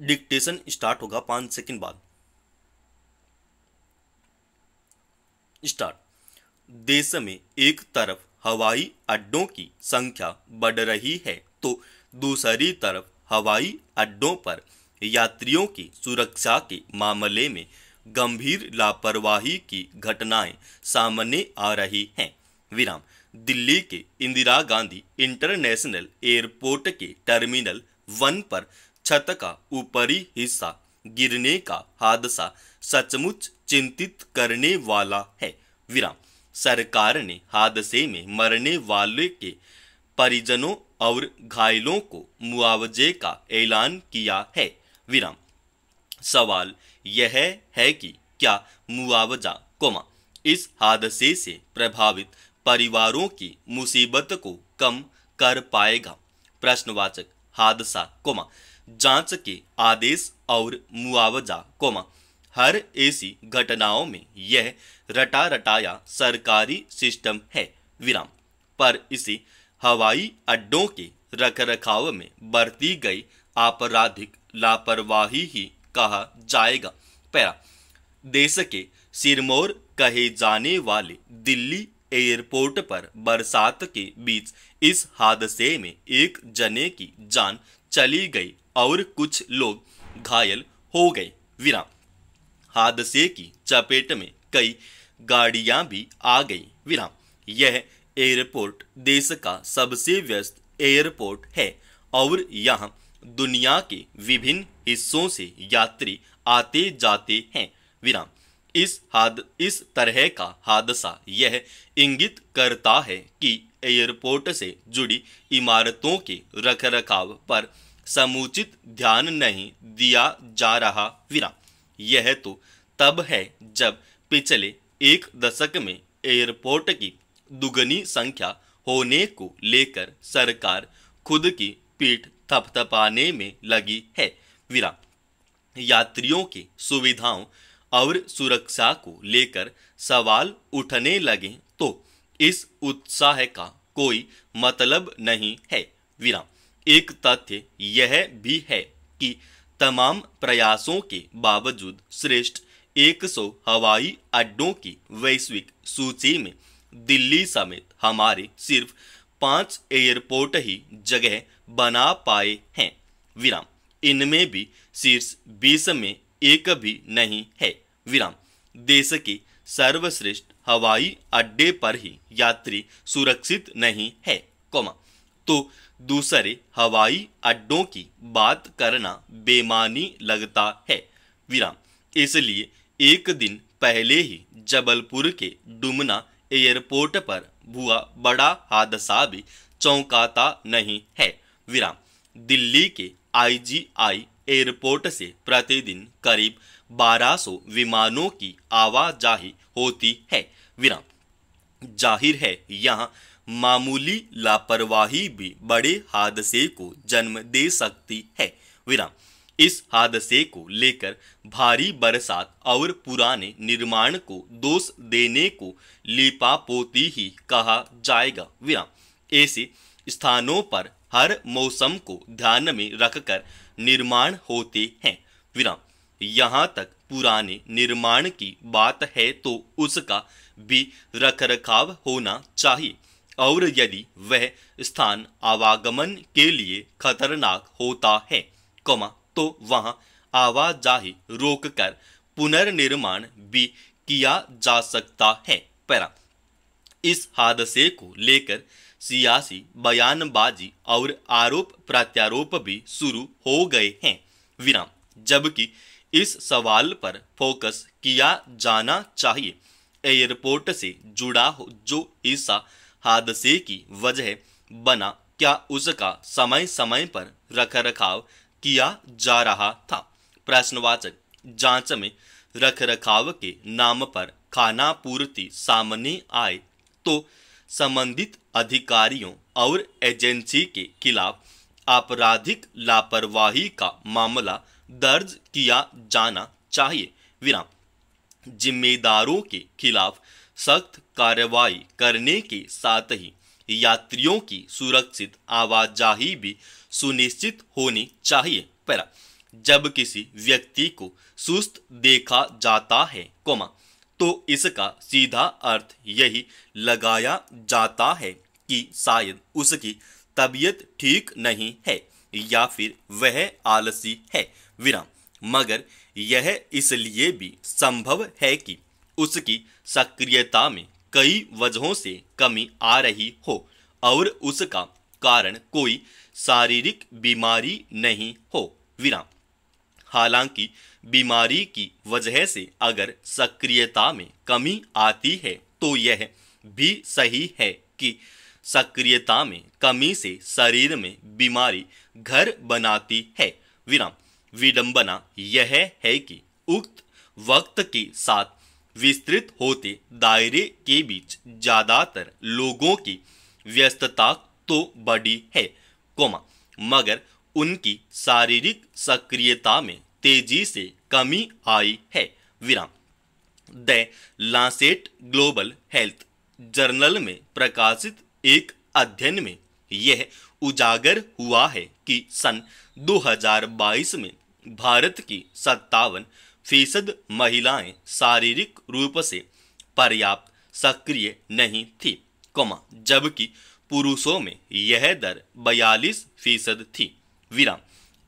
dictation start होगा पांच second बाद स्टार्ट देश में एक तरफ हवाई अड्डों की संख्या बढ़ रही है तो दूसरी तरफ हवाई अड्डों पर यात्रियों की सुरक्षा के मामले में गंभीर लापरवाही की घटनाएं सामने आ रही हैं विराम दिल्ली के इंदिरा गांधी इंटरनेशनल एयरपोर्ट के टर्मिनल वन पर छत का ऊपरी हिस्सा गिरने का हादसा सचमुच चिंतित करने वाला है विराम सरकार ने हादसे में मरने वाले के परिजनों और घायलों को मुआवजे का ऐलान किया है विराम सवाल यह है कि क्या मुआवजा कोमा इस हादसे से प्रभावित परिवारों की मुसीबत को कम कर पाएगा प्रश्नवाचक हादसा कोमा जांच के आदेश और मुआवजा कोमा हर ऐसी घटनाओं में यह रटा रटाया सरकारी सिस्टम है विराम पर इसे हवाई अड्डों के रखरखाव में बरती गई आपराधिक लापरवाही ही कहा जाएगा पैरा देश के सिरमौर कहे जाने वाले दिल्ली एयरपोर्ट पर बरसात के बीच इस हादसे में एक जने की जान चली गई और कुछ लोग घायल हो गए विराम हादसे की चपेट में कई गाड़ियां भी आ गई विराम यह एयरपोर्ट देश का सबसे व्यस्त एयरपोर्ट है और यहां दुनिया के विभिन्न हिस्सों से यात्री आते जाते हैं विराम इस हाद इस तरह का हादसा यह इंगित करता है कि एयरपोर्ट से जुड़ी इमारतों के रखरखाव पर समुचित ध्यान नहीं दिया जा रहा विरा यह तो तब है जब पिछले एक दशक में एयरपोर्ट की दुगनी संख्या होने को लेकर सरकार खुद की पीठ थपथपाने में लगी है विरा यात्रियों की सुविधाओं और सुरक्षा को लेकर सवाल उठने लगे तो इस उत्साह का कोई मतलब नहीं है विराम एक तथ्य यह भी है कि तमाम प्रयासों के बावजूद श्रेष्ठ 100 हवाई अड्डों की वैश्विक सूची में दिल्ली समेत हमारे सिर्फ पांच एयरपोर्ट ही जगह बना पाए हैं विराम इनमें भी शीर्ष बीस में एक भी नहीं है विराम देश के सर्वश्रेष्ठ हवाई अड्डे पर ही यात्री सुरक्षित नहीं है कौमा तो दूसरे हवाई अड्डों की बात करना बेमानी लगता है विराम इसलिए एक दिन पहले ही जबलपुर के डुमना एयरपोर्ट पर हुआ बड़ा हादसा भी चौंकाता नहीं है विराम दिल्ली के आईजीआई एयरपोर्ट से प्रतिदिन करीब 1200 विमानों की आवाजाही होती है विराम जाहिर है यहाँ मामूली लापरवाही भी बड़े हादसे को जन्म दे सकती है विराम इस हादसे को लेकर भारी बरसात और पुराने निर्माण को दोष देने को लिपापोती ही कहा जाएगा विराम ऐसे स्थानों पर हर मौसम को ध्यान में रखकर निर्माण होते हैं विराम यहाँ तक पुराने निर्माण की बात है तो उसका भी रखरखाव होना चाहिए और यदि वह स्थान आवागमन के लिए खतरनाक होता है कमा तो वहाँ आवाजाही रोककर पुनर्निर्माण भी किया जा सकता है पैरा इस हादसे को लेकर सियासी बयानबाजी और आरोप प्रत्यारोप भी शुरू हो गए हैं विराम जबकि इस सवाल पर फोकस किया जाना चाहिए एयरपोर्ट से जुड़ा हो जो ईसा हादसे की वजह बना क्या उसका समय समय पर रख रखाव किया जा रहा था प्रश्नवाचक जांच में रख रखाव के नाम पर खाना पूर्ति सामने आए तो संबंधित अधिकारियों और एजेंसी के खिलाफ आपराधिक लापरवाही का मामला दर्ज किया जाना चाहिए विराम जिम्मेदारों के खिलाफ सख्त कार्रवाई करने के साथ ही यात्रियों की सुरक्षित आवाजाही भी सुनिश्चित होनी चाहिए पैरा जब किसी व्यक्ति को सुस्त देखा जाता है कोमा तो इसका सीधा अर्थ यही लगाया जाता है कि शायद उसकी तबीयत ठीक नहीं है या फिर वह आलसी है विराम मगर यह इसलिए भी संभव है कि उसकी सक्रियता में कई वजहों से कमी आ रही हो और उसका कारण कोई शारीरिक बीमारी नहीं हो विराम हालांकि बीमारी की वजह से अगर सक्रियता में कमी आती है तो यह भी सही है कि सक्रियता में कमी से शरीर में बीमारी घर बनाती है विराम विडंबना यह है कि उक्त वक्त के साथ विस्तृत होते दायरे के बीच ज़्यादातर लोगों की व्यस्तता तो बढ़ी है कोमा मगर उनकी शारीरिक सक्रियता में तेजी से कमी आई है विराम the Lancet global health journal में प्रकाशित एक अध्ययन में यह उजागर हुआ है कि सन 2022 में भारत की सत्तावन फीसद महिलाएं शारीरिक रूप से पर्याप्त सक्रिय नहीं थी कोमा जबकि पुरुषों में यह दर बयालीस फीसद थी विराम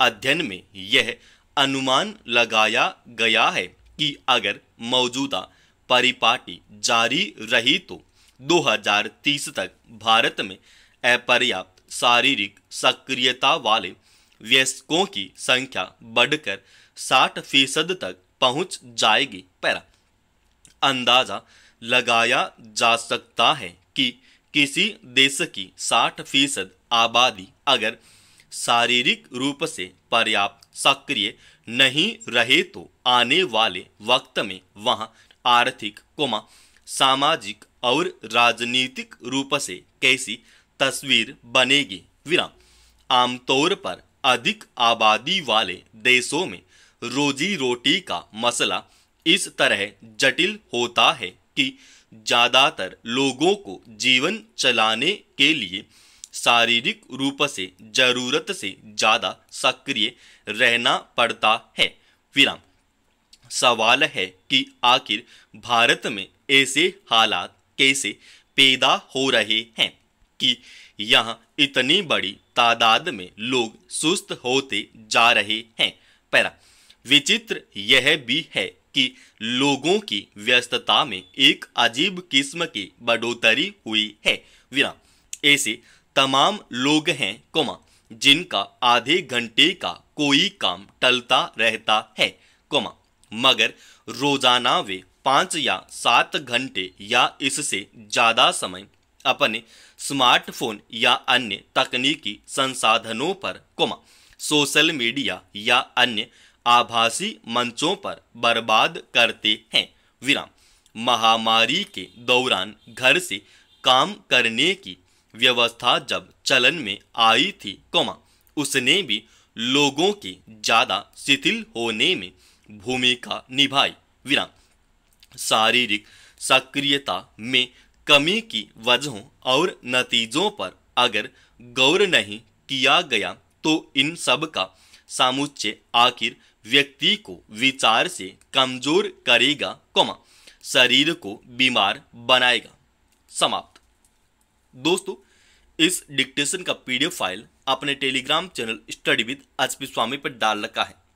अध्ययन में यह अनुमान लगाया गया है कि अगर मौजूदा परिपाटी जारी रही तो 2030 तक भारत में अपर्याप्त शारीरिक सक्रियता वाले व्यस्कों की संख्या बढ़कर 60 फीसद तक पहुंच जाएगी पैरा अंदाजा लगाया जा सकता है कि किसी देश की 60 फीसद आबादी अगर शारीरिक रूप से पर्याप्त सक्रिय नहीं रहे तो आने वाले वक्त में वहां आर्थिक कोमा सामाजिक और राजनीतिक रूप से कैसी तस्वीर बनेगी विराम आमतौर पर अधिक आबादी वाले देशों में रोजी रोटी का मसला इस तरह जटिल होता है कि ज़्यादातर लोगों को जीवन चलाने के लिए शारीरिक रूप से जरूरत से ज़्यादा सक्रिय रहना पड़ता है विराम सवाल है कि आखिर भारत में ऐसे हालात कैसे पैदा हो रहे हैं कि यहाँ इतनी बड़ी तादाद में लोग सुस्त होते जा रहे हैं पैरा विचित्र यह भी है कि लोगों की व्यस्तता में एक अजीब किस्म की बढ़ोतरी हुई है विराम ऐसे तमाम लोग हैं कोमा जिनका आधे घंटे का कोई काम टलता रहता है कोमा मगर रोजाना वे पाँच या सात घंटे या इससे ज़्यादा समय अपने स्मार्टफोन या अन्य तकनीकी संसाधनों पर कोमा सोशल मीडिया या अन्य आभासी मंचों पर बर्बाद करते हैं विराम महामारी के दौरान घर से काम करने की व्यवस्था जब चलन में आई थी कोमा उसने भी लोगों के ज्यादा शिथिल होने में भूमिका निभाई विराम शारीरिक सक्रियता में कमी की वजहों और नतीजों पर अगर गौर नहीं किया गया तो इन सब का समुच्चय आखिर व्यक्ति को विचार से कमजोर करेगा कोमा शरीर को बीमार बनाएगा समाप्त दोस्तों इस डिक्टेशन का पीडीएफ फाइल आपने Telegram channel study with H Swami पर डाल रखा है